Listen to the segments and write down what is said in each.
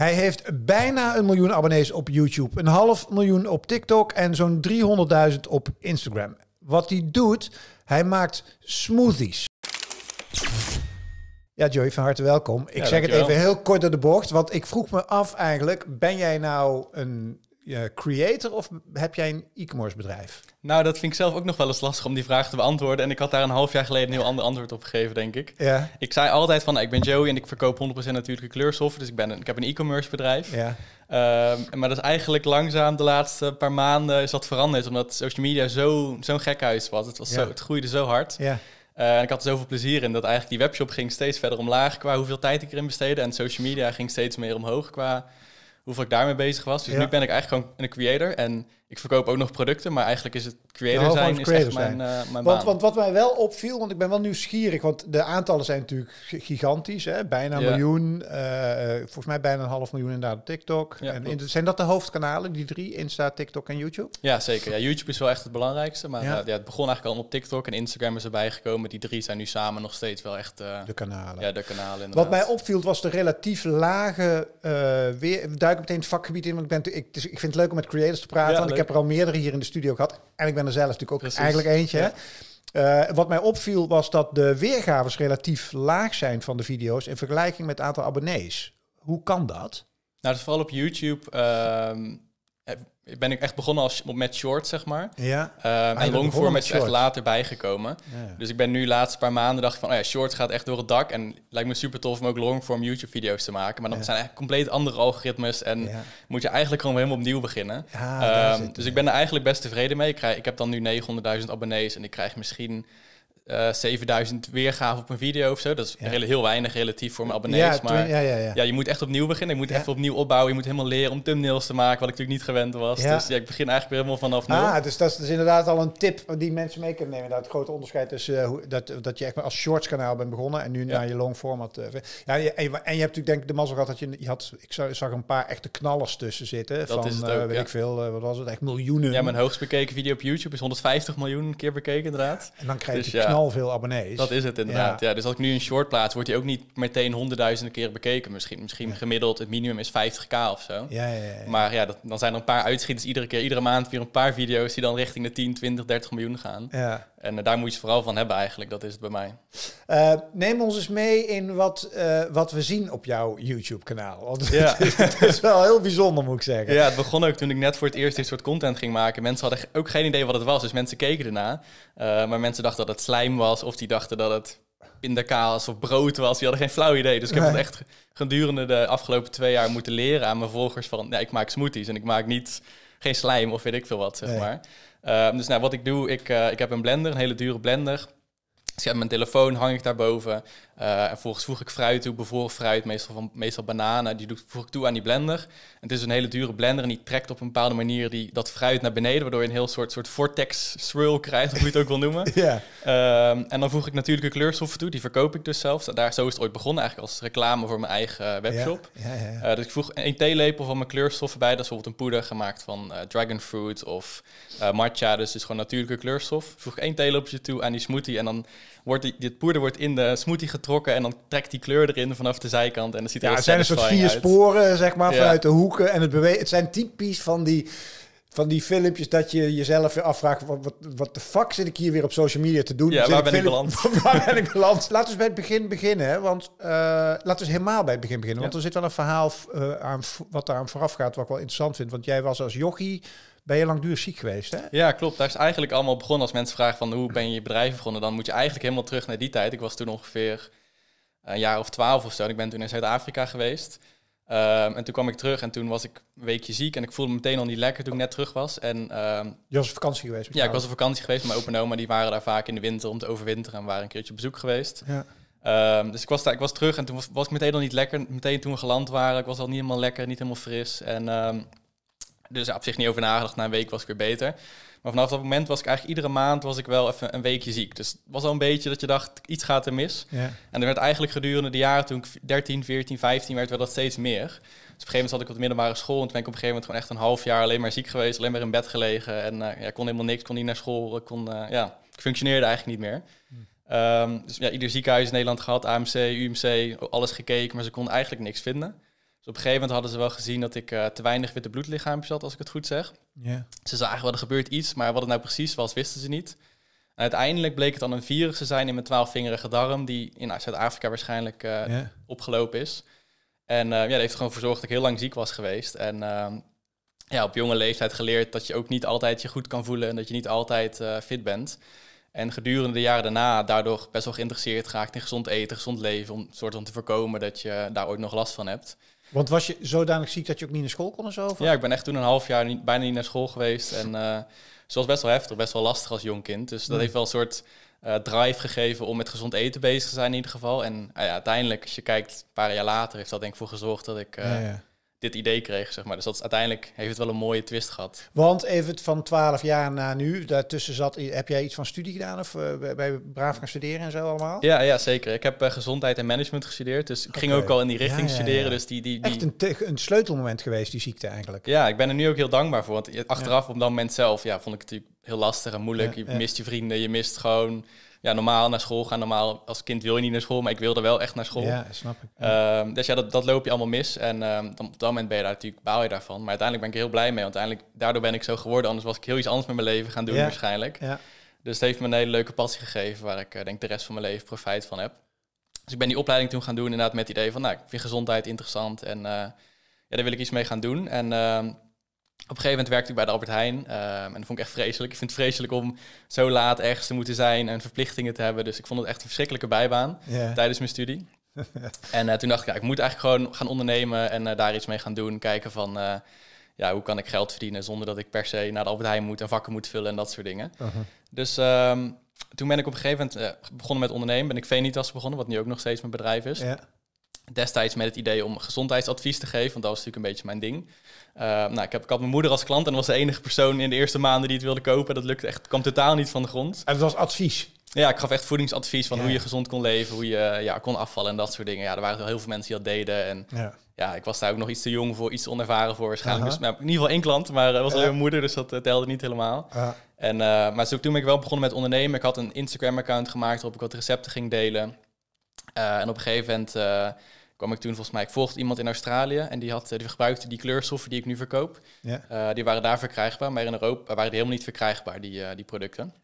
Hij heeft bijna een miljoen abonnees op YouTube, een half miljoen op TikTok en zo'n 300.000 op Instagram. Wat hij doet, hij maakt smoothies. Ja, Joey, van harte welkom. Ik zeg het even heel kort door de bocht, want ik vroeg me af eigenlijk, ben jij nou een creator of heb jij een e-commerce bedrijf? Nou, dat vind ik zelf ook nog wel eens lastig om die vraag te beantwoorden. En ik had daar een half jaar geleden een heel ander antwoord op gegeven, denk ik. Ja. Ik zei altijd van, ik ben Joey en ik verkoop 100% natuurlijke kleurstoffen. Dus ik, ben ik heb een e-commerce bedrijf. Ja. Ehm, maar dat is eigenlijk langzaam de laatste paar maanden is dat veranderd. Omdat social media zo'n zo gekhuis was. Het, was zo, het groeide zo hard. Ja. Eh, en ik had er zoveel plezier in dat eigenlijk die webshop ging steeds verder omlaag qua hoeveel tijd ik erin besteedde. En social media ging steeds meer omhoog qua hoeveel ik daarmee bezig was. Dus nu ben ik eigenlijk gewoon een creator. En ik verkoop ook nog producten, maar eigenlijk is het creator zijn is echt mijn, uh, mijn want, want, wat mij wel opviel, want ik ben wel nieuwsgierig, want de aantallen zijn natuurlijk gigantisch, hè? bijna een miljoen, eh, eh, volgens mij bijna een half miljoen inderdaad op TikTok. en zijn dat de hoofdkanalen, die drie, Insta, TikTok en YouTube? Ja, zeker. Ja, YouTube is wel echt het belangrijkste, maar ja. het begon eigenlijk al op TikTok en Instagram is erbij gekomen. Die drie zijn nu samen nog steeds wel echt... de kanalen. Ja, de kanalen inderdaad. Wat mij opviel was de relatief lage, weer, duik meteen het vakgebied in, want ik, ben, ik, dus ik vind het leuk om met creators te praten, heb er al meerdere hier in de studio gehad. En ik ben er zelf natuurlijk ook eigenlijk eentje. Eh, wat mij opviel was dat de weergaves relatief laag zijn van de video's in vergelijking met het aantal abonnees. Hoe kan dat? Nou, het valt vooral op YouTube. Ehm, eh, ben ik echt begonnen als, met short, zeg maar. Ja. Uh, en longform is echt later bijgekomen. Dus ik ben nu de laatste paar maanden dacht van, oh ja, short gaat echt door het dak. En lijkt me super tof om ook longform YouTube-video's te maken. Maar dan zijn echt compleet andere algoritmes. En moet je eigenlijk gewoon helemaal opnieuw beginnen. Ehm, dus ik ben er eigenlijk best tevreden mee. Ik, krijg, ik heb dan nu 900.000 abonnees en ik krijg misschien... 7000 eh, weergaven op een video of zo. Dat is ja. heel weinig relatief voor mijn abonnees. Ja, maar ja, je moet echt opnieuw beginnen. Je moet echt opnieuw opbouwen. Je moet helemaal leren om thumbnails te maken, wat ik natuurlijk niet gewend was. Dus ja, ik begin eigenlijk weer helemaal vanaf nul. Ah, dus dat is dus inderdaad al een tip die mensen mee kunnen nemen. Dat het grote onderscheid tussen eh, dat, dat je echt als shorts kanaal bent begonnen en nu naar je long format. Eh, ja, en je, en, je, hebt natuurlijk denk ik de mazzel gehad dat je, je had, ik zag, een paar echte knallers tussen zitten. Dat van, is het ook, weet ik veel, wat was het, echt miljoenen. Ja, mijn hoogst bekeken video op YouTube is 150 miljoen keer bekeken inderdaad. En dan krijg je dus, veel abonnees. Dat is het inderdaad. Ja. dus als ik nu een short plaats, wordt die ook niet meteen honderdduizenden keer bekeken. Misschien, misschien gemiddeld het minimum is 50k of zo. Ja, ja, ja. Maar ja, dat, dan zijn er een paar uitschieters iedere keer, iedere maand weer een paar video's die dan richting de 10, 20, 30 miljoen gaan. Ja. En eh, daar moet je vooral van hebben eigenlijk. Dat is het bij mij. Uh, neem ons eens mee in wat, eh, wat we zien op jouw YouTube-kanaal. ja. het is wel heel bijzonder, moet ik zeggen. Ja, het begon ook toen ik net voor het eerst dit soort content ging maken. Mensen hadden ook geen idee wat het was, dus mensen keken erna. maar mensen dachten dat het slijt was. Of die dachten dat het pindakaas of brood was. Die hadden geen flauw idee. Dus ik heb het echt gedurende de afgelopen twee jaar moeten leren aan mijn volgers van... Ja, ik maak smoothies en ik maak niet, geen slijm of weet ik veel wat, zeg maar. Ehm, dus nou, wat ik doe, ik, eh, ik heb een blender, een hele dure blender. Dus heb mijn telefoon hang ik daarboven. Eh, en vervolgens voeg ik fruit toe, bijvoorbeeld fruit, meestal, van, meestal bananen. Die voeg ik toe aan die blender. En het is een hele dure blender en die trekt op een bepaalde manier die, dat fruit naar beneden. Waardoor je een heel soort, soort vortex swirl krijgt, hoe je het ook wil noemen. Ehm, en dan voeg ik natuurlijke kleurstoffen toe. Die verkoop ik dus zelf. Daar, zo is het ooit begonnen, eigenlijk als reclame voor mijn eigen eh, webshop. Ja, eh, dus ik voeg een theelepel van mijn kleurstoffen bij. Dat is bijvoorbeeld een poeder gemaakt van uh, dragonfruit of matcha. Dus is gewoon natuurlijke kleurstof. Voeg ik één theelepeltje toe aan die smoothie. En dan wordt dit poeder wordt in de smoothie getrokken en dan trekt die kleur erin vanaf de zijkant. En dan ziet er ja, het zijn een soort vier sporen, zeg maar, vanuit de hoeken. En het, het zijn typisch van die van die filmpjes dat je jezelf weer afvraagt... wat, wat, de fuck zit ik hier weer op social media te doen? Ja, waar, ben ik beland? waar ben ik beland? Laten we bij het begin beginnen. Want, eh, laten we helemaal bij het begin beginnen. Want er zit wel een verhaal eh, aan, wat aan vooraf gaat... wat ik wel interessant vind. Want jij was als jochie ben je langdurig ziek geweest, hè? Ja, klopt. Daar is eigenlijk allemaal begonnen. Als mensen vragen van hoe ben je bedrijf begonnen, dan moet je eigenlijk helemaal terug naar die tijd. Ik was toen ongeveer eh, een jaar of twaalf of zo. ik ben toen in Zuid-Afrika geweest. Ehm, en toen kwam ik terug en toen was ik een weekje ziek en ik voelde me meteen al niet lekker toen ik net terug was. En, ehm, je was op vakantie geweest? Ja, ik was op vakantie geweest. Mijn open en oma die waren daar vaak in de winter om te overwinteren en waren een keertje op bezoek geweest. Ja. Ehm, dus ik was, daar, ik was terug en toen was, was, ik meteen al niet lekker. Meteen toen we geland waren, ik was al niet helemaal lekker, niet helemaal fris. En dus op zich niet over nagedacht. Na een week was ik weer beter. Maar vanaf dat moment was ik eigenlijk iedere maand was ik wel even een weekje ziek. Dus het was al een beetje dat je dacht, iets gaat er mis. En er werd eigenlijk gedurende de jaren, toen ik 13, 14, 15 werd, werd dat steeds meer. Dus op een gegeven moment zat ik op de middelbare school. En toen ben ik op een gegeven moment gewoon echt een half jaar alleen maar ziek geweest. Alleen maar in bed gelegen. En uh, ja, kon helemaal niks, kon niet naar school. Kon, eh, ja, ik functioneerde eigenlijk niet meer. Hm. Ehm, dus ja, ieder ziekenhuis in Nederland gehad, AMC, UMC, alles gekeken. Maar ze konden eigenlijk niks vinden. Dus op een gegeven moment hadden ze wel gezien dat ik eh, te weinig witte bloedlichaampjes had, als ik het goed zeg. Ze zagen wel, er gebeurt iets, maar wat het nou precies was, wisten ze niet. En uiteindelijk bleek het dan een virus te zijn in mijn twaalfvingerige darm, die in Zuid-Afrika waarschijnlijk eh, opgelopen is. En uh, ja, dat heeft er gewoon voor gezorgd dat ik heel lang ziek was geweest. En ehm, ja, op jonge leeftijd geleerd dat je ook niet altijd je goed kan voelen en dat je niet altijd fit bent. En gedurende de jaren daarna daardoor best wel geïnteresseerd geraakt in gezond eten, gezond leven, om soort van te voorkomen dat je daar ooit nog last van hebt. Want was je zodanig ziek dat je ook niet naar school kon en zo? Ja, ik ben echt toen een half jaar bijna niet naar school geweest. En uh, was best wel heftig, best wel lastig als jong kind. Dus dat hmm. heeft wel een soort eh, drive gegeven om met gezond eten bezig te zijn in ieder geval. En ah ja, uiteindelijk, als je kijkt, een paar jaar later, heeft dat denk ik voor gezorgd dat ik... Eh, ja dit idee kreeg, zeg maar. Dus dat is, uiteindelijk heeft het wel een mooie twist gehad. Want even van 12 jaar na nu, daartussen zat, heb jij iets van studie gedaan of eh, bij Braaf gaan studeren en zo allemaal? Ja, ja zeker. Ik heb eh, gezondheid en management gestudeerd, dus ik ging ook al in die richting studeren. Dus die, die, die... Echt een, een, sleutelmoment geweest, die ziekte eigenlijk. Ja, ik ben er nu ook heel dankbaar voor, want achteraf op dat moment zelf, ja, vond ik het natuurlijk heel lastig en moeilijk. je mist je vrienden, je mist gewoon ja, normaal naar school gaan. Normaal als kind wil je niet naar school, maar ik wilde wel echt naar school. Ja, snap ik. Ehm, dus ja, dat, dat loop je allemaal mis. En ehm, dan, op dat moment ben je daar natuurlijk, baal je daarvan. Maar uiteindelijk ben ik er heel blij mee. Want uiteindelijk, daardoor ben ik zo geworden. Anders was ik heel iets anders met mijn leven gaan doen waarschijnlijk. Ja. Dus het heeft me een hele leuke passie gegeven waar ik eh, denk de rest van mijn leven profijt van heb. Dus ik ben die opleiding toen gaan doen inderdaad met het idee van, nou, ik vind gezondheid interessant en eh, ja, daar wil ik iets mee gaan doen. En... Ehm, op een gegeven moment werkte ik bij de Albert Heijn. Ehm, en dat vond ik echt vreselijk. Ik vind het vreselijk om zo laat ergens te moeten zijn en verplichtingen te hebben. Dus ik vond het echt een verschrikkelijke bijbaan tijdens mijn studie. en eh, toen dacht ik, ja, ik moet eigenlijk gewoon gaan ondernemen en eh, daar iets mee gaan doen. Kijken van, eh, ja, hoe kan ik geld verdienen zonder dat ik per se naar de Albert Heijn moet en vakken moet vullen en dat soort dingen. Uh-huh. Dus ehm, toen ben ik op een gegeven moment begonnen met ondernemen. Ben ik Venitas begonnen, wat nu ook nog steeds mijn bedrijf is. Yeah destijds met het idee om gezondheidsadvies te geven, want dat was natuurlijk een beetje mijn ding. Eh, nou, ik, heb, ik had mijn moeder als klant en was de enige persoon in de eerste maanden die het wilde kopen. Dat lukte echt, kwam totaal niet van de grond. En het was advies? Ja, ik gaf echt voedingsadvies van hoe je gezond kon leven, hoe je eh, ja, kon afvallen en dat soort dingen. Ja, er waren wel heel veel mensen die dat deden. En ja. ik was daar ook nog iets te jong voor, iets te onervaren voor waarschijnlijk. Uh in ieder geval één klant, maar dat eh, was alleen mijn moeder, dus dat telde niet helemaal. en, maar zo, toen ben ik wel begonnen met ondernemen. Ik had een Instagram-account gemaakt waarop ik wat recepten ging delen. en op een gegeven moment kwam ik toen volgens mij, ik volgde iemand in Australië en die, had, eh, die gebruikte die kleurstoffen die ik nu verkoop. Ja. Eh, die waren daar verkrijgbaar, maar in Europa waren die helemaal niet verkrijgbaar, die, eh, die producten.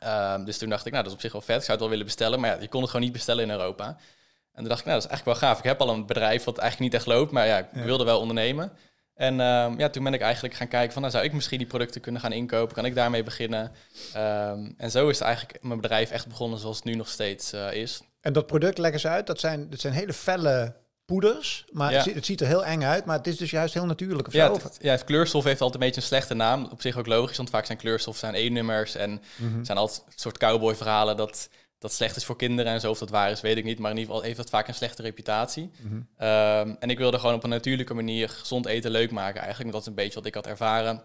Ehm, dus toen dacht ik, nou dat is op zich wel vet, ik zou het wel willen bestellen, maar ja, je kon het gewoon niet bestellen in Europa. En toen dacht ik, nou dat is eigenlijk wel gaaf, ik heb al een bedrijf wat eigenlijk niet echt loopt, maar ja, ik wilde wel ondernemen. En ehm, ja, toen ben ik eigenlijk gaan kijken van, nou zou ik misschien die producten kunnen gaan inkopen, kan ik daarmee beginnen? Ehm, en zo is eigenlijk mijn bedrijf echt begonnen zoals het nu nog steeds is. En dat product leggen ze uit, dat zijn, dat zijn hele felle poeders. Maar het, het, ziet er heel eng uit, maar het is dus juist heel natuurlijk. Of ja, het, ja, kleurstof heeft altijd een beetje een slechte naam. Op zich ook logisch, want vaak zijn kleurstof zijn E-nummers en mhm. zijn altijd een soort cowboy-verhalen dat, dat slecht is voor kinderen en zo. Of dat waar is, weet ik niet. Maar in ieder geval heeft dat vaak een slechte reputatie. Mhm. Ehm, en ik wilde gewoon op een natuurlijke manier gezond eten leuk maken eigenlijk. Want dat is een beetje wat ik had ervaren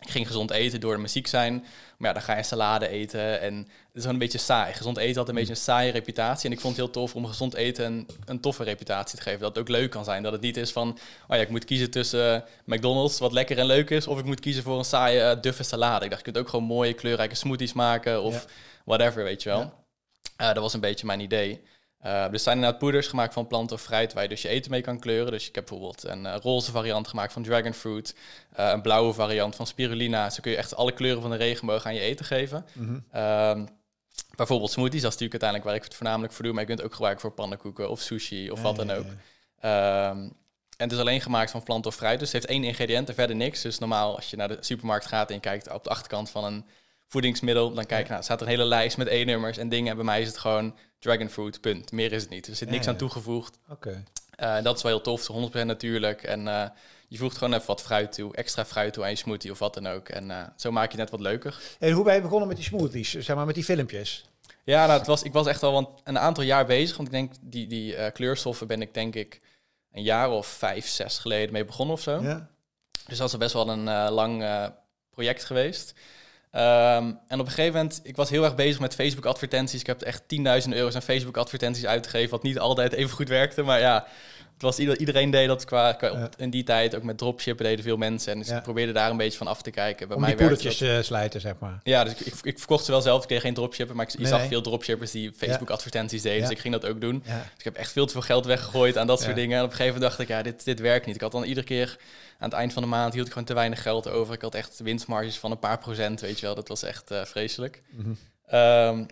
ik ging gezond eten door muziek ziek zijn. Maar ja, dan ga je salade eten en het is wel een beetje saai. Gezond eten had een beetje een saaie reputatie. En ik vond het heel tof om gezond eten een, toffe reputatie te geven. Dat het ook leuk kan zijn. Dat het niet is van, oh ja, ik moet kiezen tussen eh, McDonald's, wat lekker en leuk is. Of ik moet kiezen voor een saaie, eh, duffe salade. Ik dacht, je kunt ook gewoon mooie, kleurrijke smoothies maken of whatever, weet je wel. Eh, dat was een beetje mijn idee. Uh, er zijn inderdaad poeders gemaakt van planten of fruit waar je dus je eten mee kan kleuren. Dus ik heb bijvoorbeeld een eh, roze variant gemaakt van dragonfruit, eh, een blauwe variant van spirulina. Zo kun je echt alle kleuren van de regenboog aan je eten geven. Mhm. Ehm, bijvoorbeeld smoothies, dat is natuurlijk uiteindelijk waar ik het voornamelijk voor doe. Maar je kunt het ook gebruiken voor pannenkoeken of sushi of wat dan ook. Ehm, en het is alleen gemaakt van plant of fruit, dus het heeft één ingrediënt en verder niks. Dus normaal als je naar de supermarkt gaat en je kijkt op de achterkant van een voedingsmiddel, dan kijk je, nou, staat een hele lijst met E-nummers en dingen. En bij mij is het gewoon dragon fruit, punt. Meer is het niet. Er zit niks aan toegevoegd. Eh, dat is wel heel tof, 100% natuurlijk. En eh, je voegt gewoon even wat fruit toe, extra fruit toe aan je smoothie of wat dan ook. En eh, zo maak je het net wat leuker. En hoe ben je begonnen met die smoothies, zeg maar met die filmpjes? Ja, nou, het was, ik was echt al een aantal jaar bezig. Want ik denk, die, die kleurstoffen ben ik denk ik een jaar of vijf, zes geleden mee begonnen of zo. Ja. Dus dat is best wel een lang project geweest. Ehm, en op een gegeven moment, ik was heel erg bezig met Facebook advertenties. Ik heb echt 10.000 euro's aan Facebook advertenties uitgegeven, wat niet altijd even goed werkte. Maar ja, het was iedereen deed dat qua, qua in die tijd ook met dropshippen deden veel mensen en dus probeerde daar een beetje van af te kijken. Bij mij die poedertjes eh, slijten zeg maar. Ja, dus ik, ik, verkocht ze wel zelf. Ik deed geen dropshippen, maar ik, zag veel dropshippers die Facebook advertenties deden, dus ik ging dat ook doen. Dus ik heb echt veel te veel geld weggegooid aan dat soort dingen. En op een gegeven moment dacht ik, ja, dit, dit werkt niet. Ik had dan iedere keer aan het eind van de maand hield ik gewoon te weinig geld over. Ik had echt winstmarges van een paar procent, weet je wel. Dat was echt eh, vreselijk. Mhm. Ehm,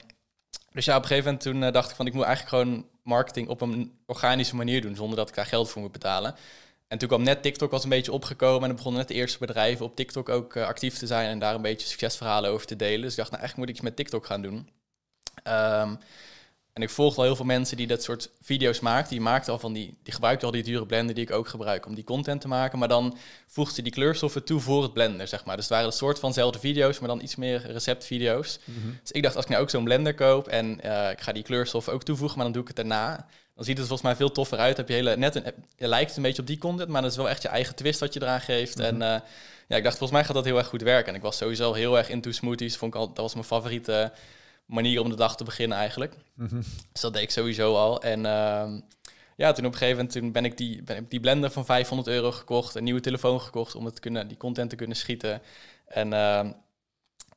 dus ja, op een gegeven moment toen eh, dacht ik van ik moet eigenlijk gewoon marketing op een organische manier doen, zonder dat ik daar geld voor moet betalen. En toen kwam net TikTok was een beetje opgekomen en er begonnen net de eerste bedrijven op TikTok ook eh, actief te zijn en daar een beetje succesverhalen over te delen. Dus ik dacht, nou echt moet ik iets met TikTok gaan doen. Um, en ik volg al heel veel mensen die dat soort video's maakt. Die maakten al van die, die gebruikten al die dure blender die ik ook gebruik om die content te maken. Maar dan voegt ze die kleurstoffen toe voor het blender, zeg maar. Dus het waren een soort vanzelfde video's, maar dan iets meer receptvideo's. Mhm. Dus ik dacht, als ik nou ook zo'n blender koop en eh, ik ga die kleurstoffen ook toevoegen, maar dan doe ik het daarna. Dan ziet het volgens mij veel toffer uit. Heb je hele, net een, lijkt een beetje op die content, maar dat is wel echt je eigen twist wat je eraan geeft. Mhm. En eh, ja, ik dacht, volgens mij gaat dat heel erg goed werken. En ik was sowieso heel erg into smoothies. Vond ik al, dat was mijn favoriete manier om de dag te beginnen eigenlijk. Mhm. Dus dat deed ik sowieso al. En ehm, ja, toen op een gegeven moment toen ben ik die, ben ik die blender van 500 euro gekocht, een nieuwe telefoon gekocht om het kunnen, die content te kunnen schieten. En ehm,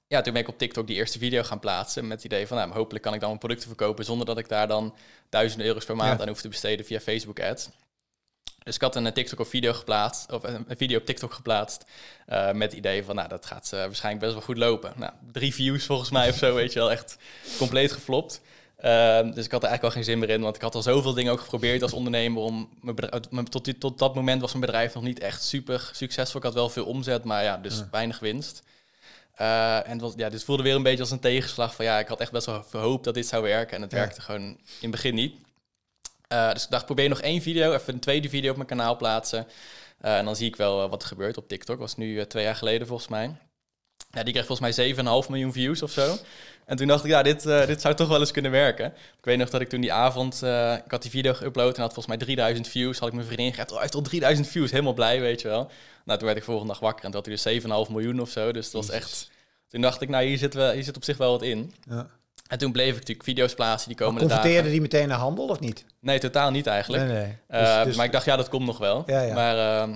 ja, toen ben ik op TikTok die eerste video gaan plaatsen met het idee van, nou, hopelijk kan ik dan mijn producten verkopen zonder dat ik daar dan duizenden euro's per maand aan hoef te besteden via Facebook ads. Dus ik had een eh, TikTok of video geplaatst, of eh, een video op TikTok geplaatst. Eh, met het idee van, nou, dat gaat uh, waarschijnlijk best wel goed lopen. Nou, drie views volgens mij of zo, weet je wel, echt compleet geflopt. Ehm, dus ik had er eigenlijk al geen zin meer in, want ik had al zoveel dingen ook geprobeerd als ondernemer. Om mijn bedrijf, tot, tot dat moment was mijn bedrijf nog niet echt super succesvol. Ik had wel veel omzet, maar ja, dus weinig winst. Uh, en was, ja, dus voelde weer een beetje als een tegenslag van ja, ik had echt best wel hoop dat dit zou werken en het werkte gewoon in het begin niet. Eh, dus ik dacht, probeer nog één video, even een tweede video op mijn kanaal plaatsen. Eh, en dan zie ik wel eh, wat er gebeurt op TikTok. was nu twee jaar geleden volgens mij. Ja, die kreeg volgens mij 7,5 miljoen views of zo. En toen dacht ik, ja, dit, dit zou toch wel eens kunnen werken. Ik weet nog dat ik toen die avond, ik had die video geüpload en had volgens mij 3000 views. Had ik mijn vriendin gehad, oh, hij heeft al 3000 views, helemaal blij, weet je wel. Nou, toen werd ik volgende dag wakker en toen had hij dus 7,5 miljoen of zo. Dus dat was echt, toen dacht ik, nou, hier zit, wel, hier zit op zich wel wat in. Ja. En toen bleef ik natuurlijk video's plaatsen die komen Converteerde die meteen naar handel of niet? Nee, totaal niet eigenlijk. Nee, nee. Eh, dus- dus- maar ik dacht, ja, dat komt nog wel. Ja, ja. Maar, ehm,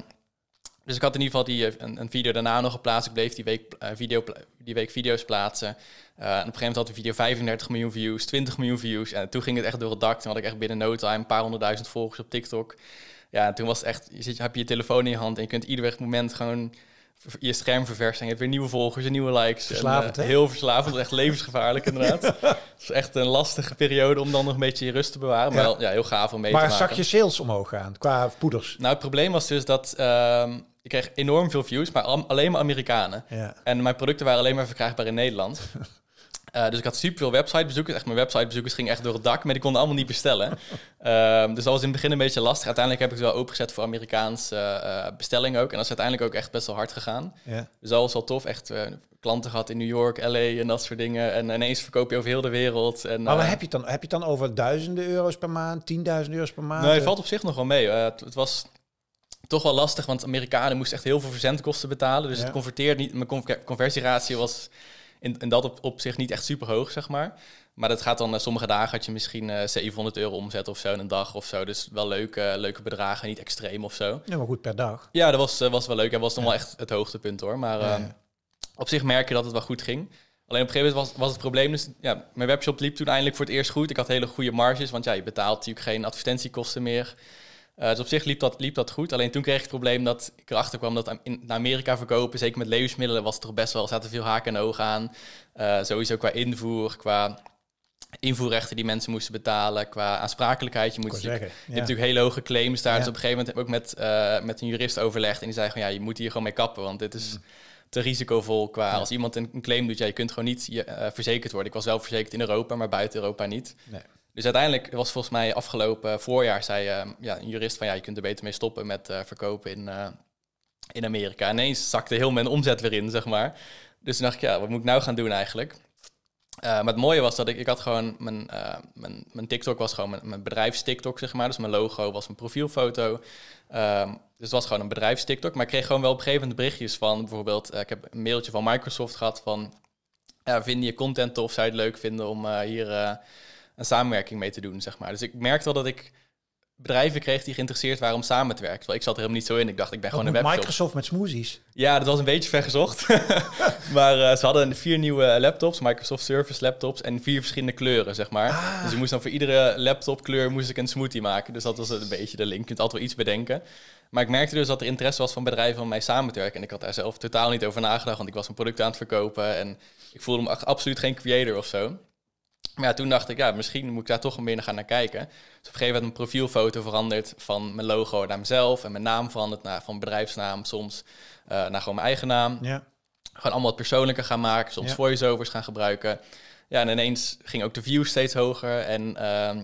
dus ik had in ieder geval die, eh, een, een video daarna nog geplaatst. Ik bleef die week, eh, video, die week video's plaatsen. en op een gegeven moment had de video 35 miljoen views, 20 miljoen views. En toen ging het echt door het dak. Toen had ik echt binnen no time een paar honderdduizend volgers op TikTok. Ja, toen was het echt, je zit, heb je je telefoon in je hand en je kunt ieder moment gewoon je scherm verversen, je hebt weer nieuwe volgers nieuwe likes. Verslavend, en, uh, Heel verslavend, echt levensgevaarlijk inderdaad. Het is echt een lastige periode om dan nog een beetje je rust te bewaren. Maar ja, heel gaaf om mee maar te maken. Maar zak je sales omhoog gaan qua poeders? Nou, het probleem was dus dat... Ehm, ik kreeg enorm veel views, maar alleen maar Amerikanen. En mijn producten waren alleen maar verkrijgbaar in Nederland. Eh, dus ik had super veel websitebezoekers. Echt, mijn websitebezoekers gingen echt door het dak, maar die konden allemaal niet bestellen. Ehm, dus dat was in het begin een beetje lastig. Uiteindelijk heb ik het wel opengezet voor Amerikaanse uh, bestellingen ook. En dat is uiteindelijk ook echt best wel hard gegaan. Dus dat was wel tof. Echt eh, klanten gehad in New York, LA en dat soort dingen. En ineens verkoop je over heel de wereld. En, maar heb je het dan? Heb je dan over duizenden euro's per maand, tienduizend euro's per maand? Nee, het valt op zich nog wel mee. Het, het was toch wel lastig, want Amerikanen moesten echt heel veel verzendkosten betalen. Dus het converteert niet. Mijn conversieratio was en dat op, op, zich niet echt super hoog, zeg maar. Maar dat gaat dan, eh, sommige dagen had je misschien 700 eh, euro omzet of zo in een dag of zo. Dus wel leuke, eh, leuke bedragen, niet extreem of zo. Ja, maar goed, per dag. Ja, dat was, was wel leuk en was dan wel echt het hoogtepunt hoor. Maar ehm, op zich merk je dat het wel goed ging. Alleen op een gegeven moment was, was het probleem dus, ja, mijn webshop liep toen eindelijk voor het eerst goed. Ik had hele goede marges, want ja, je betaalt natuurlijk geen advertentiekosten meer. Uh, dus op zich liep dat, liep dat goed. Alleen toen kreeg ik het probleem dat ik erachter kwam dat naar Amerika verkopen, zeker met levensmiddelen, was toch best wel, zaten veel haken en ogen aan. Uh, sowieso qua invoer, qua invoerrechten die mensen moesten betalen, qua aansprakelijkheid. Je, moet zeggen, je hebt natuurlijk hele hoge claims daar. Dus op een gegeven moment heb ik ook met, eh, met een jurist overlegd en die zei gewoon, ja, je moet hier gewoon mee kappen, want dit is... Mm. Te risicovol qua als iemand een claim doet, ja, je kunt gewoon niet verzekerd worden. Ik was wel verzekerd in Europa, maar buiten Europa niet. Nee. Dus uiteindelijk was volgens mij afgelopen voorjaar, zei ehm, ja, een jurist van ja, je kunt er beter mee stoppen met eh, verkopen in, eh, in Amerika. En ineens zakte heel mijn omzet weer in, zeg maar. Dus toen dacht ik, ja, wat moet ik nou gaan doen eigenlijk? Eh, maar het mooie was dat ik, ik had gewoon, mijn, mijn, mijn TikTok was gewoon mijn, mijn bedrijfstiktok, zeg maar. Dus mijn logo was mijn profielfoto. Ehm, dus het was gewoon een bedrijfstiktok. Maar ik kreeg gewoon wel op een gegeven moment berichtjes van, bijvoorbeeld, ik heb een mailtje van Microsoft gehad van, ja, vind je content tof? Zou je het leuk vinden om hier een samenwerking mee te doen, zeg maar. Dus ik merkte wel dat ik bedrijven kreeg die geïnteresseerd waren om samen te werken. Wel, ik zat er helemaal niet zo in. Ik dacht, ik ben gewoon een webshop. Microsoft met smoothies. Ja, dat was een beetje vergezocht. maar eh, ze hadden vier nieuwe laptops, Microsoft Service laptops en vier verschillende kleuren, zeg maar. Ah. Dus ik moest dan voor iedere laptopkleur moest ik een smoothie maken. Dus dat was een beetje de link. Je kunt altijd wel iets bedenken. Maar ik merkte dus dat er interesse was van bedrijven om mij samen te werken. En ik had daar zelf totaal niet over nagedacht, want ik was een product aan het verkopen en ik voelde me absoluut geen creator of zo. Maar toen dacht ik, ja, misschien moet ik daar toch meer gaan naar kijken. Dus op een gegeven moment mijn profielfoto veranderd van mijn logo naar mezelf. En mijn naam veranderd naar, van bedrijfsnaam soms eh, naar gewoon mijn eigen naam. Ja. Gewoon allemaal wat persoonlijker gaan maken. Soms ja. voiceovers gaan gebruiken. Ja, en ineens ging ook de view steeds hoger. En ehm,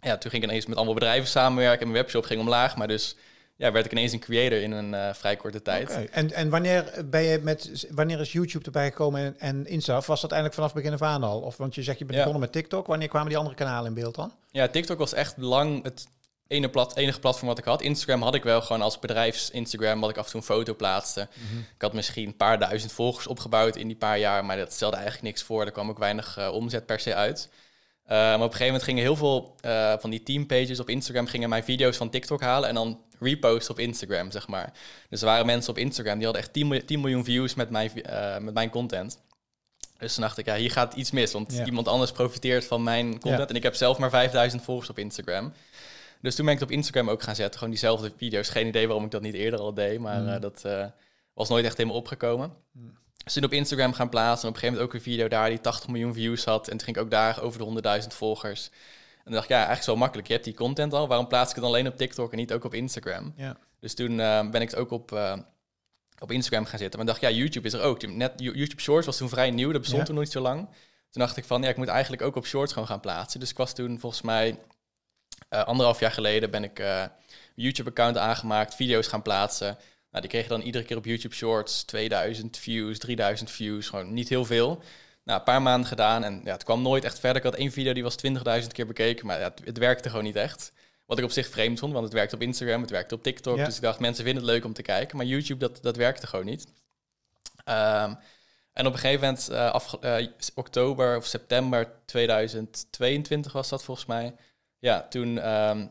ja, toen ging ik ineens met allemaal bedrijven samenwerken. En mijn webshop ging omlaag. Maar dus ja, werd ik ineens een creator in een eh, vrij korte tijd. En, en wanneer, ben je met, wanneer is YouTube erbij gekomen en, en Insta? Of was dat eigenlijk vanaf begin af aan al? Of want je zegt je bent begonnen met TikTok. Wanneer kwamen die andere kanalen in beeld dan? Ja, TikTok was echt lang het ene plat, enige platform wat ik had. Instagram had ik wel gewoon als bedrijfs-Instagram, wat ik af en toe een foto plaatste. Mhm. Ik had misschien een paar duizend volgers opgebouwd in die paar jaar, maar dat stelde eigenlijk niks voor. Er kwam ook weinig eh, omzet per se uit. Eh, maar op een gegeven moment gingen heel veel eh, van die teampages op Instagram gingen mijn video's van TikTok halen en dan reposten op Instagram, zeg maar. Dus er waren mensen op Instagram die hadden echt 10, 10 miljoen views met mijn, eh, met mijn content. Dus toen dacht ik, ja, hier gaat iets mis, want iemand anders profiteert van mijn content en ik heb zelf maar 5000 volgers op Instagram. Dus toen ben ik het op Instagram ook gaan zetten, gewoon diezelfde video's. Geen idee waarom ik dat niet eerder al deed, maar mm. dat was nooit echt helemaal opgekomen. Mm ze toen op Instagram gaan plaatsen. En op een gegeven moment ook een video daar die 80 miljoen views had. En toen ging ik ook daar over de 100.000 volgers. En dan dacht ik, ja, eigenlijk zo makkelijk. Je hebt die content al. Waarom plaats ik het alleen op TikTok en niet ook op Instagram? Ja. Dus toen eh, ben ik het ook op, eh, op Instagram gaan zitten. Maar dacht, ja, YouTube is er ook. Net, YouTube Shorts was toen vrij nieuw. Dat bestond toen nog niet zo lang. Toen dacht ik van, ja, ik moet eigenlijk ook op Shorts gewoon gaan plaatsen. Dus ik was toen volgens mij eh, anderhalf jaar geleden ben ik YouTube-account aangemaakt, video's gaan plaatsen. Nou, die kregen dan iedere keer op YouTube Shorts 2000 views, 3000 views, gewoon niet heel veel. Nou, een paar maanden gedaan en ja, het kwam nooit echt verder. Ik had één video die was 20.000 keer bekeken, maar ja, het, werkte gewoon niet echt. Wat ik op zich vreemd vond, want het werkte op Instagram, het werkte op TikTok. Dus ik dacht, mensen vinden het leuk om te kijken. Maar YouTube, dat, dat werkte gewoon niet. Ehm, en op een gegeven moment, eh, af, eh, oktober of september 2022 was dat volgens mij. Ja, toen ehm,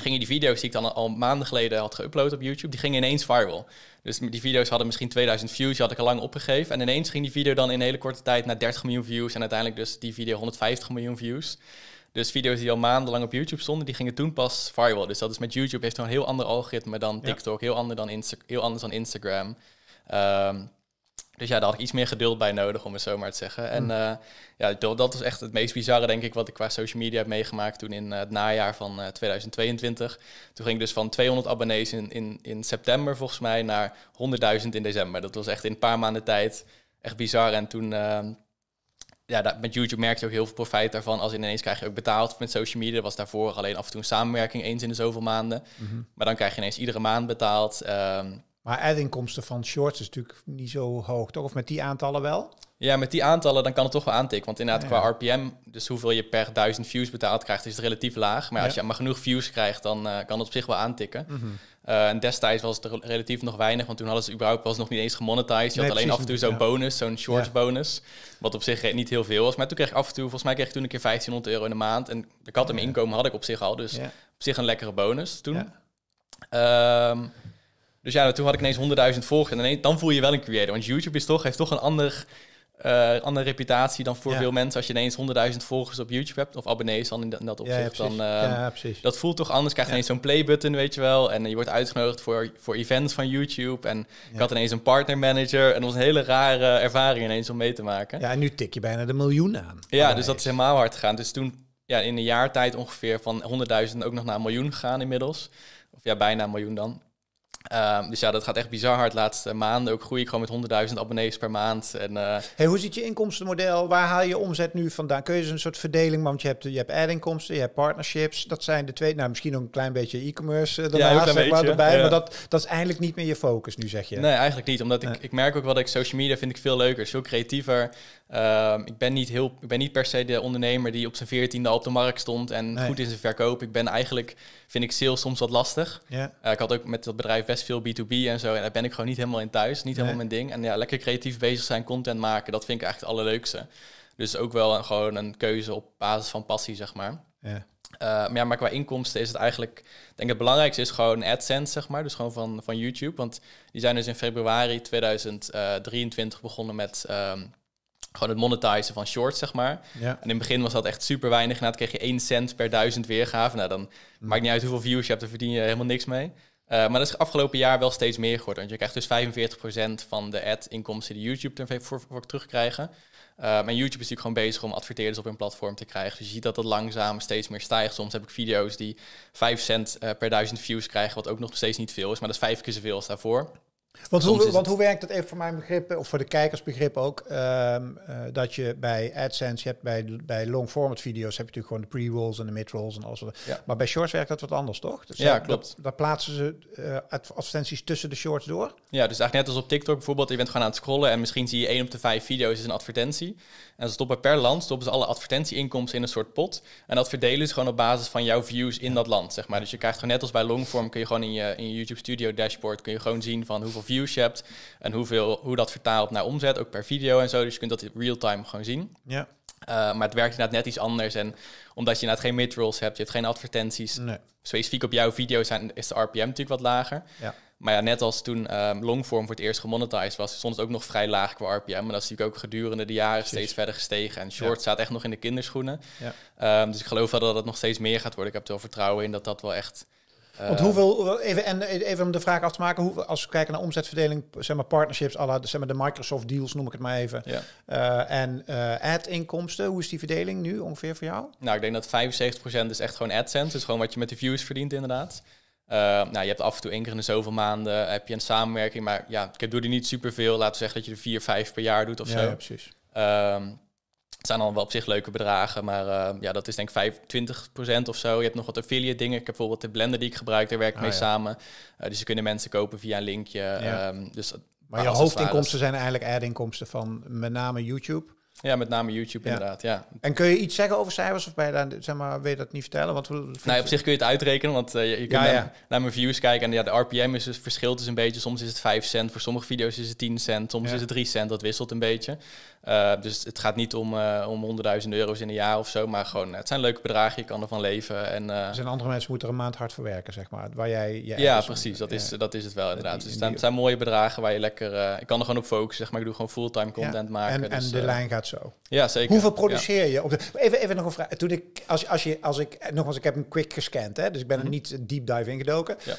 gingen die video's die ik dan al maanden geleden had geüpload op YouTube, die gingen ineens viral. Dus die video's hadden misschien 2000 views, die had ik al lang opgegeven. En ineens ging die video dan in hele korte tijd naar 30 miljoen views en uiteindelijk dus die video 150 miljoen views. Dus video's die al maandenlang op YouTube stonden, die gingen toen pas viral. Dus dat is met YouTube heeft een heel ander algoritme dan TikTok, heel, ander dan heel anders dan Instagram. Ehm, dus ja, daar had ik iets meer geduld bij nodig, om het zo maar te zeggen. En mm. eh, ja, dat was echt het meest bizarre, denk ik, wat ik qua social media heb meegemaakt toen in eh, het najaar van 2022. Eh, toen ging ik dus van 200 abonnees in, in, in september volgens mij naar 100.000 in december. Dat was echt in een paar maanden tijd echt bizar. En toen, ehm, ja, met YouTube merk je ook heel veel profijt daarvan. Als ineens krijg je ook betaald met social media. Dat was daarvoor alleen af en toe een samenwerking eens in de zoveel maanden. Mhm. Maar dan krijg je ineens iedere maand betaald. Ehm, maar ad-inkomsten van shorts is natuurlijk niet zo hoog, toch? Of met die aantallen wel? Ja, met die aantallen dan kan het toch wel aantikken. Want inderdaad, qua RPM, dus hoeveel je per duizend views betaald krijgt, is het relatief laag. Maar als je maar genoeg views krijgt, dan eh, kan het op zich wel aantikken. Mhm. Eh, en destijds was het relatief nog weinig, want toen hadden ze überhaupt was nog niet eens gemonetized. Je had alleen af en toe zo'n bonus, zo'n shorts bonus. Wat op zich eh, niet heel veel was. Maar toen kreeg ik af en toe, volgens mij kreeg ik toen een keer 1500 euro in de maand. En ik had hem inkomen, had ik op zich al. Dus op zich een lekkere bonus toen. Um, dus ja, toen had ik ineens 100.000 volgers. En dan voel je wel een creator. Want YouTube is toch, heeft toch een ander, eh, andere reputatie dan voor veel mensen. Als je ineens 100.000 volgers op YouTube hebt, of abonnees dan in dat, opzicht. Ehm, ja, dan, Dat voelt toch anders. Krijg je ineens zo'n playbutton, weet je wel. En je wordt uitgenodigd voor, voor events van YouTube. En ik had ineens een partner manager En dat was een hele rare ervaring ineens om mee te maken. Ja, en nu tik je bijna de miljoen aan. Ja, dus dat is helemaal hard gegaan. Dus toen ja, in een jaar tijd ongeveer van 100.000 ook nog naar een miljoen gegaan inmiddels. Of ja, bijna een miljoen dan. Ehm, dus ja, dat gaat echt bizar hard. Laatste maanden ook groei ik gewoon met 100.000 abonnees per maand. En, eh, hey, hoe zit je inkomstenmodel? Waar haal je omzet nu vandaan? Kun je eens dus een soort verdeling, want je hebt, je hebt ad-inkomsten, je hebt partnerships. Dat zijn de twee, nou misschien nog een klein beetje e-commerce eh, ja, maar, erbij. Maar dat, dat is eigenlijk niet meer je focus nu, zeg je. Nee, eigenlijk niet. Omdat ik, ik merk ook wel ik social media vind ik veel leuker, veel creatiever. Ehm, ik, ben niet heel, ik ben niet per se de ondernemer die op zijn veertiende op de markt stond en goed is in zijn verkoop. Ik ben eigenlijk, vind ik sales soms wat lastig. Ja. Eh, ik had ook met dat bedrijf best veel B2B en zo. En daar ben ik gewoon niet helemaal in thuis. Niet helemaal mijn ding. En ja, lekker creatief bezig zijn, content maken. Dat vind ik echt het allerleukste. Dus ook wel een, gewoon een keuze op basis van passie, zeg maar. Ja. Eh, maar, ja, maar qua inkomsten is het eigenlijk, denk ik het belangrijkste is gewoon AdSense, zeg maar. Dus gewoon van, van YouTube. Want die zijn dus in februari 2023 begonnen met ehm, gewoon het monetizen van shorts, zeg maar. Ja. En in het begin was dat echt super weinig. Na het kreeg je 1 cent per duizend weergave. Nou, dan mm. maakt niet uit hoeveel views je hebt, daar verdien je helemaal niks mee. Eh, maar dat is afgelopen jaar wel steeds meer geworden. Want je krijgt dus 45% van de ad-inkomsten die YouTube ervoor voor terugkrijgen. Ehm, en YouTube is natuurlijk gewoon bezig om adverteerders op hun platform te krijgen. Dus je ziet dat dat langzaam steeds meer stijgt. Soms heb ik video's die 5 cent eh, per duizend views krijgen, wat ook nog steeds niet veel is. Maar dat is vijf keer zoveel als daarvoor. Want hoe, hoe werkt het even voor mijn begrip, of voor de kijkersbegrip ook, ehm, eh, dat je bij AdSense, je hebt bij, bij long format video's heb je natuurlijk gewoon de pre-rolls en de mid-rolls en alles. Maar bij shorts werkt dat wat anders, toch? Dus ja, klopt. Daar plaatsen ze eh, advertenties tussen de shorts door. Ja, dus eigenlijk net als op TikTok bijvoorbeeld, je bent gewoon aan het scrollen en misschien zie je één op de vijf video's is een advertentie. En ze stoppen per land, stoppen ze alle advertentieinkomsten in een soort pot. En dat verdelen ze gewoon op basis van jouw views in dat land, zeg maar. Dus je krijgt gewoon net als bij longform, kun je gewoon in je, in je YouTube Studio dashboard, kun je gewoon zien van hoeveel views je hebt en hoeveel, hoe dat vertaalt naar omzet, ook per video en zo. Dus je kunt dat in real-time gewoon zien. Ja. Eh, maar het werkt inderdaad net iets anders. En omdat je inderdaad geen midrolls hebt, je hebt geen advertenties. Nee. Specifiek op jouw video zijn, is de RPM natuurlijk wat lager. Ja. Maar ja, net als toen um, Longform voor het eerst gemonetized was, stond het ook nog vrij laag qua RPM. Maar dat is natuurlijk ook gedurende de jaren steeds verder gestegen. En Short staat echt nog in de kinderschoenen. Ja. Ehm, dus ik geloof wel dat dat nog steeds meer gaat worden. Ik heb er wel vertrouwen in dat dat wel echt want ehm, hoeveel, even, en even om de vraag af te maken, hoe, als we kijken naar omzetverdeling, zeg maar partnerships, alle zeg maar de Microsoft deals noem ik het maar even. Eh, en uh, ad-inkomsten, hoe is die verdeling nu ongeveer voor jou? Nou, ik denk dat 75% is echt gewoon AdSense, dus gewoon wat je met de views verdient inderdaad. Eh, nou, je hebt af en toe één keer in zoveel maanden heb je een samenwerking, maar ja, ik doe die niet superveel. Laten we zeggen dat je er vier, vijf per jaar doet of ja, zo. Ja, precies. Ehm, het zijn al wel op zich leuke bedragen, maar eh, ja, dat is denk ik 25% of zo. Je hebt nog wat affiliate dingen. Ik heb bijvoorbeeld de Blender die ik gebruik, daar werk ik ah, mee samen. Eh, dus ze kunnen mensen kopen via een linkje. Ehm, dus maar je hoofdinkomsten zijn eigenlijk ad van met name YouTube. Ja, met name YouTube inderdaad, ja. En kun je iets zeggen over cijfers of ben je daar, zeg maar, wil je dat niet vertellen? Want op zich kun je het uitrekenen, want eh, je, kan ja, naar, ja. naar, mijn views kijken. En ja, de RPM is, verschilt dus een beetje. Soms is het 5 cent, voor sommige video's is het 10 cent, soms is het 3 cent. Dat wisselt een beetje. Eh, dus het gaat niet om, uh, om 100.000 euro's in een jaar of zo, maar gewoon, het zijn leuke bedragen, je kan ervan leven. En, er zijn dus andere mensen moeten er een maand hard voor werken, zeg maar. Waar jij, ja, precies, dat, Is, dat is het wel inderdaad. dus het zijn, mooie bedragen waar je lekker, ik kan er gewoon op focussen, zeg maar. Ik doe gewoon fulltime content maken. En, en dus, de lijn gaat zo. Ja, zeker. Hoeveel produceer je? Op de... even, even nog een vraag. Toen ik, als, als, je, als ik, eh, nogmaals, ik heb hem quick gescand, hè, dus ik ben er mhm. niet deep dive in gedoken. Ja.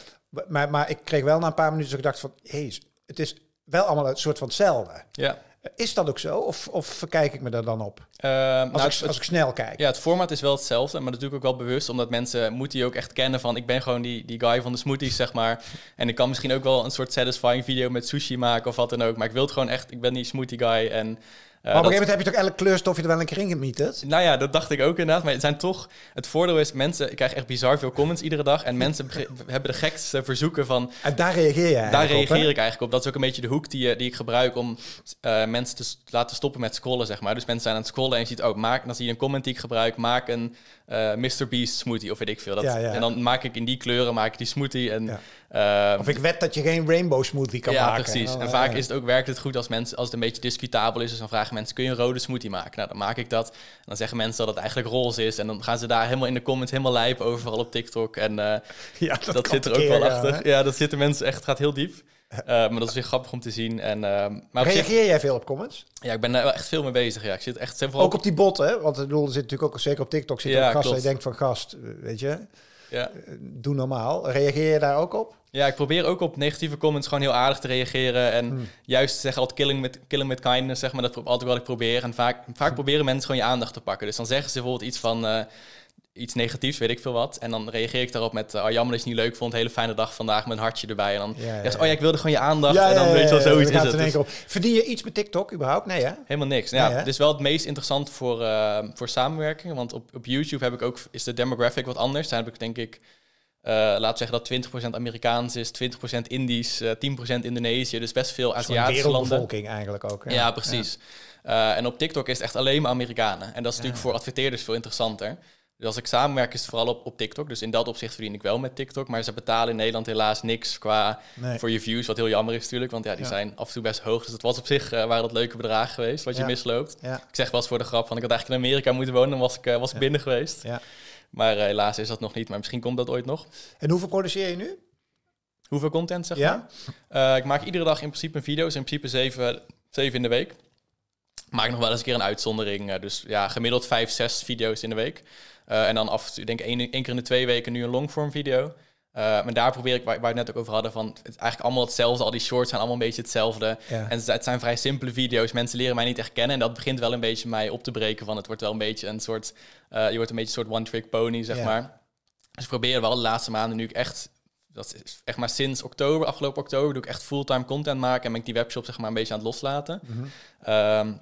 Maar, maar ik kreeg wel na een paar minuten gedacht van, hé, het is wel allemaal een soort van hetzelfde. Ja. Eh, is dat ook zo? Of, of verkijk ik me daar dan op? Eh, nou, als, ik, als ik snel kijk. Ja, het format is wel hetzelfde, maar natuurlijk ook wel bewust. Omdat mensen moeten je ook echt kennen van... ik ben gewoon die, die guy van de smoothies, zeg maar. En ik kan misschien ook wel een soort satisfying video met sushi maken of wat dan ook. Maar ik wil het gewoon echt... ik ben die smoothie guy en... Eh, maar op een gegeven moment heb je toch elke kleurstofje er wel een keer in gemieterd? Nou ja, dat dacht ik ook inderdaad. Maar het zijn toch... Het voordeel is, mensen krijgen echt bizar veel comments iedere dag. En mensen hebben de gekste verzoeken van... En daar reageer je Daar reageer ik eigenlijk op. Dat is ook een beetje de hoek die, eh, die ik gebruik om eh, mensen te laten stoppen met scrollen, zeg maar. Dus mensen zijn aan het scrollen en je ziet, ook oh, maak... Dan zie je een comment die ik gebruik. Maak een uh, Mr. Beast smoothie of weet ik veel. Dat, ja, En dan maak ik in die kleuren maak ik die smoothie en... Ja. Ehm, of ik wed dat je geen rainbow smoothie kan maken. Oh, ja, precies. en vaak is het ook werkt het goed als, mensen, als het een beetje discutabel is. Dus dan vragen mensen, kun je een rode smoothie maken? Nou, dan maak ik dat. En dan zeggen mensen dat het eigenlijk roze is. En dan gaan ze daar helemaal in de comments helemaal lijpen overal op TikTok. En eh, ja, dat, zit er ook wel achter. Ja, dat zitten mensen echt, gaat heel diep. Eh, maar dat is weer grappig om te zien. En, eh, maar Reageer jij veel op comments? Ja, ik ben daar echt veel mee bezig. Ja. Ik zit echt, Ook op die botten, Want ik bedoel, er zit natuurlijk ook, zeker op TikTok, zit ja, ook gasten Je denkt van gast, weet je... Ja. Eh, doe normaal. Reageer je daar ook op? Ja, ik probeer ook op negatieve comments gewoon heel aardig te reageren. En hmm. juist zeggen altijd killing met, killing with kindness, zeg maar. Dat is altijd wel ik probeer. En vaak, vaak hmm. proberen mensen gewoon je aandacht te pakken. Dus dan zeggen ze bijvoorbeeld iets van... Eh, iets negatiefs, weet ik veel wat. En dan reageer ik daarop met, eh, oh jammer dat je het niet leuk vond, hele fijne dag vandaag, met een hartje erbij. En dan, ja, ja, oh ja, ik wilde gewoon je aandacht. en dan weet je wel, zoiets is het. Dus... Verdien je iets met TikTok überhaupt? Nee hè? Helemaal niks. Nou ja, het is wel het meest interessant voor, eh, voor samenwerking, want op, op YouTube heb ik ook, is de demographic wat anders. Daar heb ik denk ik, uh, laat zeggen dat 20% Amerikaans is, 20% Indisch, 10% Indonesië. Dus best veel Aziatische landen. eigenlijk ook. Ja, precies. en op TikTok is het echt alleen maar Amerikanen. En dat is natuurlijk voor adverteerders veel interessanter. Dus als ik samenwerk is het vooral op, op TikTok. Dus in dat opzicht verdien ik wel met TikTok. Maar ze betalen in Nederland helaas niks qua voor je views. Wat heel jammer is natuurlijk. Want ja, die zijn af en toe best hoog. Dus het was op zich uh, waren dat leuke bedragen geweest wat je misloopt. Ja. Ik zeg wel eens voor de grap van ik had eigenlijk in Amerika moeten wonen. Dan was ik, eh, was ik binnen geweest. Maar eh, helaas is dat nog niet. Maar misschien komt dat ooit nog. En hoeveel produceer je nu? Hoeveel content zeg maar? ik maak iedere dag in principe een video's. In principe zeven, zeven in de week maak nog wel eens een keer een uitzondering. Eh, dus ja, gemiddeld vijf, zes video's in de week. Eh, en dan af en toe, denk ik één, één keer in de twee weken nu een longform video. Eh, maar daar probeer ik, waar, we het net ook over hadden, van het eigenlijk allemaal hetzelfde. Al die shorts zijn allemaal een beetje hetzelfde. En het zijn vrij simpele video's. Mensen leren mij niet echt kennen. En dat begint wel een beetje mij op te breken. Van het wordt wel een beetje een soort, je wordt een beetje een soort one-trick pony, zeg maar. Dus ik probeer wel de laatste maanden nu ik echt dat is echt maar sinds oktober, afgelopen oktober, doe ik echt fulltime content maken en ben ik die webshop zeg maar een beetje aan het loslaten. Mm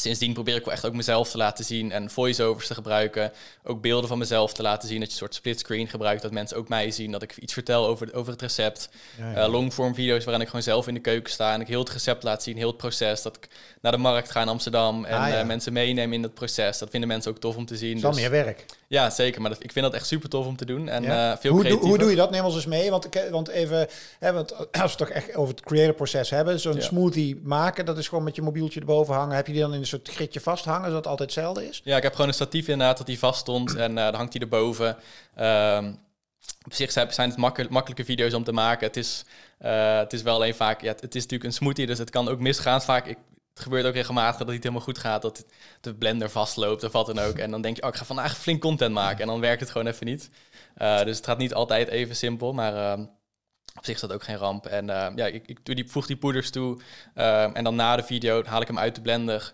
sindsdien probeer ik wel echt ook mezelf te laten zien en voiceovers te gebruiken. Ook beelden van mezelf te laten zien. Dat je een soort splitscreen gebruikt, dat mensen ook mij zien. Dat ik iets vertel over, over het recept. Ja, eh, longform video's waarin ik gewoon zelf in de keuken sta en ik heel het recept laat zien, heel het proces. Dat ik naar de markt ga in Amsterdam en ah, eh, mensen meeneem in dat proces. Dat vinden mensen ook tof om te zien. Dat dus meer werk. Ja, zeker. Maar dat, ik vind dat echt super tof om te doen. En eh, veel hoe, hoe doe je dat? Neem ons eens mee. Want, want even, hè, want als we het toch echt over het creëren proces hebben. Zo'n smoothie maken, dat is gewoon met je mobieltje erboven hangen. Heb je die dan in een soort gritje vasthangen, dat het altijd hetzelfde is? Ja, ik heb gewoon een statief inderdaad dat die vast stond en eh, dan hangt die erboven. Ehm, op zich zijn het makkel makkelijke video's om te maken. Het is, eh, het is wel alleen vaak, ja, het is natuurlijk een smoothie, dus het kan ook misgaan. Vaak, ik, het gebeurt ook regelmatig dat het niet helemaal goed gaat, dat de blender vastloopt of wat dan ook. En dan denk je, oh, ik ga vandaag flink content maken en dan werkt het gewoon even niet. Eh, dus het gaat niet altijd even simpel, maar... Ehm, op zich is dat ook geen ramp. En eh, ja, ik, ik doe die, voeg die poeders toe. Eh, en dan na de video haal ik hem uit de blender.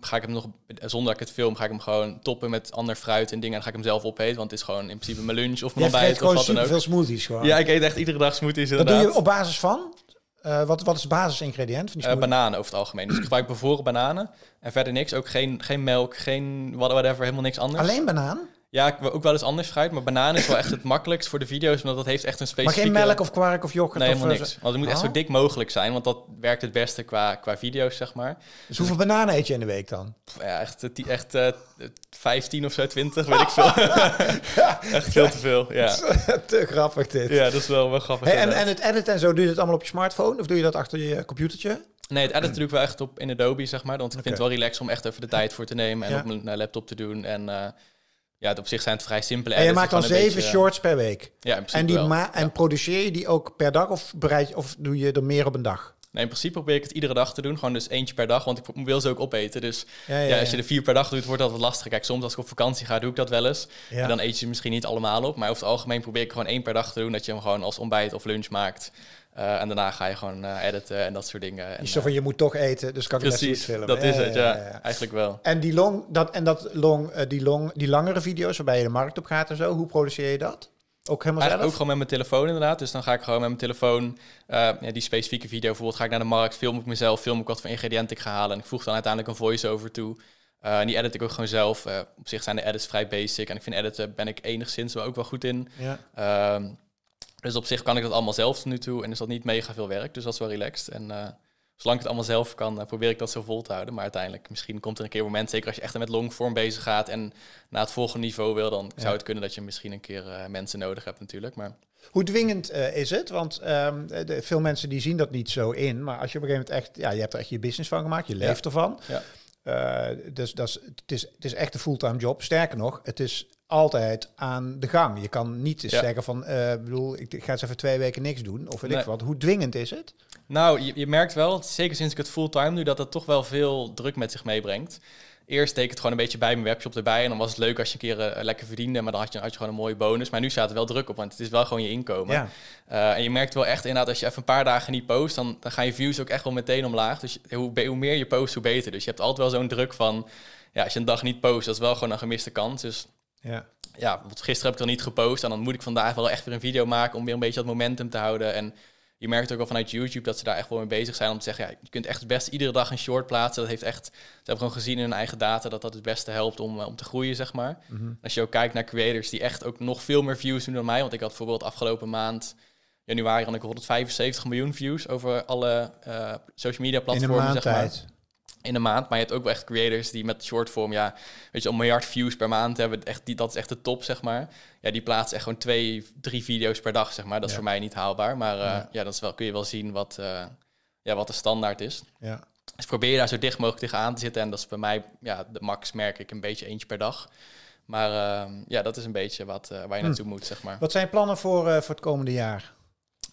Ga, ik hem nog, zonder dat ik het film, ga ik hem gewoon toppen met ander fruit en dingen. En ga ik hem zelf opeten. Want het is gewoon in principe mijn lunch of mijn ontbijt of wat dan ook. veel smoothies gewoon. Ja, ik eet echt iedere dag smoothies inderdaad. Dat doe je op basis van? Eh, wat, wat is het basisingrediënt van die bananen over het algemeen. Dus ik gebruik bevroren bananen en verder niks. Ook geen, geen melk, geen whatever, helemaal niks anders. Alleen banaan? Ja, ik wil ook wel eens anders fruit, maar banaan is wel echt het makkelijkst voor de video's, want dat heeft echt een specifieke... Maar geen melk of kwark of yoghurt? Nee, helemaal of eh, niks. Want het moet echt zo oh. dik mogelijk zijn, want dat werkt het beste qua, qua video's, zeg maar. Dus hoeveel bananen eet je in de week dan? Ja, echt, eh, echt uh, eh, 15 of zo, 20, weet ik veel. echt veel te veel, ja. te grappig dit. Ja, dat is wel, wel grappig. en, en het editen en zo, doe je dat allemaal op je smartphone of doe je dat achter je computertje? Nee, het editen doe ik wel echt op in Adobe, zeg maar. Want ik vind het wel relaxed om echt even de tijd voor te nemen en op mijn laptop te doen en... Ja, het op zich zijn het vrij simpele En je maakt dan zeven shorts per week. Eh, ja, in principe en, die Ma en produceer je die ook per dag of, bereid, of doe je er meer op een dag? Nee, in principe probeer ik het iedere dag te doen. Gewoon dus eentje per dag, want ik wil ze ook opeten. Dus ja, als je er vier per dag doet, wordt dat wat lastiger. Kijk, soms als ik op vakantie ga, doe ik dat wel eens. En dan eet je misschien niet allemaal op. Maar over het algemeen probeer ik gewoon één per dag te doen. Dat je hem gewoon als ontbijt of lunch maakt. Eh, en daarna ga je gewoon eh, editen en dat soort dingen. En, zo van, eh, je moet toch eten, dus kan ik dat niet filmen. dat is het, ja, Eigenlijk wel. En die, long, dat, en dat long, die, long, die langere video's waarbij je de markt op gaat en zo, hoe produceer je dat? Ook helemaal zelf? Ook gewoon met mijn telefoon inderdaad. Dus dan ga ik gewoon met mijn telefoon die specifieke video bijvoorbeeld ga ik naar de markt, film ik mezelf, film ik wat voor ingrediënten ik ga halen en ik voeg dan uiteindelijk een voice-over toe. en die edit ik ook gewoon zelf. op zich zijn de edits vrij basic. En ik vind editen ben ik enigszins ook wel goed in. Ja. Ehm, dus op zich kan ik dat allemaal zelf nu toe en is dat niet mega veel werk. Dus dat is wel relaxed. En eh, zolang ik het allemaal zelf kan, eh, probeer ik dat zo vol te houden. Maar uiteindelijk, misschien komt er een keer een moment, zeker als je echt met longvorm bezig gaat en naar het volgende niveau wil, dan zou het kunnen dat je misschien een keer eh, mensen nodig hebt natuurlijk. Maar... Hoe dwingend is het? Want ehm, veel mensen die zien dat niet zo in. Maar als je op een gegeven moment echt, ja, je hebt er echt je business van gemaakt, je leeft ervan. Ja. dus dat is, het, is, het is echt een fulltime job. Sterker nog, het is altijd aan de gang. Je kan niet zeggen van, eh, bedoel, ik ga eens even twee weken niks doen of weet ik wat. Hoe dwingend is het? Nou, je, je merkt wel, zeker sinds ik het fulltime doe, dat dat toch wel veel druk met zich meebrengt. Eerst deed ik het gewoon een beetje bij mijn webshop erbij. En dan was het leuk als je een keer eh, lekker verdiende. Maar dan had je, had je gewoon een mooie bonus. Maar nu staat er wel druk op, want het is wel gewoon je inkomen. Eh, en je merkt wel echt inderdaad, als je even een paar dagen niet post, dan, dan gaan je views ook echt wel meteen omlaag. Dus hoe, hoe meer je post, hoe beter. Dus je hebt altijd wel zo'n druk van, ja, als je een dag niet post, dat is wel gewoon een gemiste kans. Dus ja. Ja, gisteren heb ik er niet gepost en dan moet ik vandaag wel echt weer een video maken om weer een beetje dat momentum te houden. En je merkt ook al vanuit YouTube dat ze daar echt wel mee bezig zijn om te zeggen, ja, je kunt echt het beste iedere dag een short plaatsen. Dat heeft echt, ze hebben gewoon gezien in hun eigen data dat dat het beste helpt om, eh, om te groeien, zeg maar. Mhm. Als je ook kijkt naar creators die echt ook nog veel meer views doen dan mij, want ik had bijvoorbeeld afgelopen maand januari had ik 175 miljoen views over alle eh, social media platformen. In een maand zeg maar. tijd in een maand. Maar je hebt ook wel echt creators die met shortform, ja, weet je, een miljard views per maand hebben. Echt, die, dat is echt de top, zeg maar. Ja, die plaatsen echt gewoon twee, drie video's per dag, zeg maar. Dat is voor mij niet haalbaar. Maar eh, ja. dat is wel, kun je wel zien wat, eh, ja, wat de standaard is. Ja. Dus probeer je daar zo dicht mogelijk tegenaan te zitten. En dat is bij mij, ja, de max merk ik een beetje eentje per dag. Maar ehm, ja, dat is een beetje wat, eh, waar je hm. naartoe moet, zeg maar. Wat zijn plannen voor, voor het komende jaar?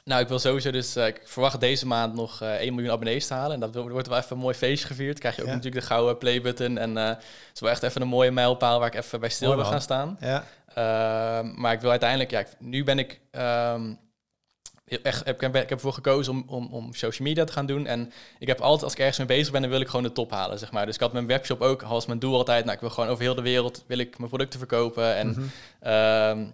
Nou, ik wil sowieso dus... Eh, ik verwacht deze maand nog uh, eh, 1 miljoen abonnees te halen. En dat wordt wel even een mooi feestje gevierd. krijg je ook natuurlijk de gouden playbutton. En eh, het is wel echt even een mooie mijlpaal waar ik even bij stil wil gaan staan. Ja. Ehm, maar ik wil uiteindelijk... Ja, nu ben ik... Ehm, echt, heb, ik heb ervoor gekozen om, om, om social media te gaan doen. En ik heb altijd, als ik ergens mee bezig ben, dan wil ik gewoon de top halen, zeg maar. Dus ik had mijn webshop ook als mijn doel altijd. Nou, ik wil gewoon over heel de wereld wil ik mijn producten verkopen. En mhm. ehm,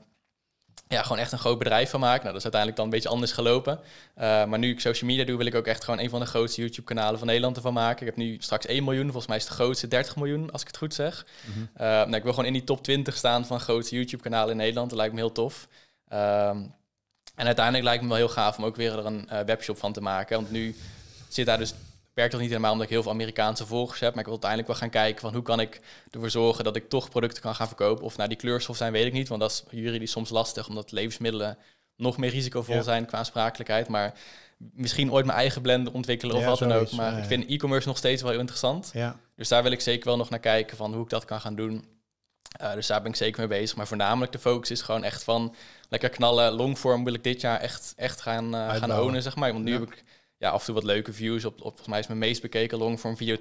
ja, gewoon echt een groot bedrijf van maken. Nou, dat is uiteindelijk dan een beetje anders gelopen. Eh, maar nu ik social media doe, wil ik ook echt gewoon een van de grootste YouTube-kanalen van Nederland ervan maken. Ik heb nu straks 1 miljoen, volgens mij is het de grootste 30 miljoen, als ik het goed zeg. Mhm. Eh, nou, ik wil gewoon in die top 20 staan van grootste YouTube-kanalen in Nederland. Dat lijkt me heel tof. Ehm, en uiteindelijk lijkt me wel heel gaaf om ook weer er een eh, webshop van te maken. Want nu zit daar dus werkt dat niet helemaal omdat ik heel veel Amerikaanse volgers heb. Maar ik wil uiteindelijk wel gaan kijken van hoe kan ik ervoor zorgen dat ik toch producten kan gaan verkopen. Of naar die kleurstof zijn weet ik niet, want dat is juridisch soms lastig. Omdat levensmiddelen nog meer risicovol zijn qua aansprakelijkheid. Maar misschien ooit mijn eigen blender ontwikkelen of wat dan ook. Maar ik vind e-commerce nog steeds wel heel interessant. Dus daar wil ik zeker wel nog naar kijken van hoe ik dat kan gaan doen. Eh, dus daar ben ik zeker mee bezig. Maar voornamelijk de focus is gewoon echt van lekker knallen. Longvorm wil ik dit jaar echt, echt gaan, eh, gaan ownen, zeg maar. Want nu heb ik ja, af en toe wat leuke views. Op, op, volgens mij is mijn meest bekeken longform video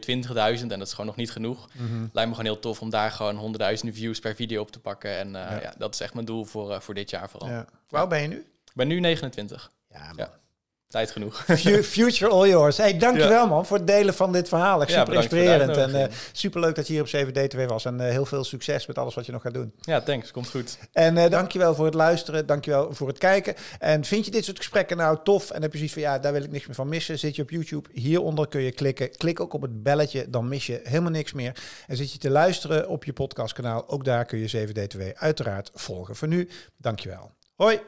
20.000 en dat is gewoon nog niet genoeg. Mm Lijkt me gewoon heel tof om daar gewoon honderdduizenden views per video op te pakken. En eh, ja. dat is echt mijn doel voor, eh, voor dit jaar vooral. Ja. ben je nu? Ik ben nu 29. Ja, man tijd genoeg. Future all yours. Hey, dankjewel ja. man voor het delen van dit verhaal. Ik super ja, inspirerend. En eh, super leuk dat je hier op 7D2 was. En eh, heel veel succes met alles wat je nog gaat doen. Ja, thanks. Komt goed. En uh, dankjewel voor het luisteren. Dankjewel voor het kijken. En vind je dit soort gesprekken nou tof? En heb je zoiets van, ja, daar wil ik niks meer van missen. Zit je op YouTube? Hieronder kun je klikken. Klik ook op het belletje. Dan mis je helemaal niks meer. En zit je te luisteren op je podcastkanaal? Ook daar kun je 7D2 uiteraard volgen. Voor nu, dankjewel. Hoi!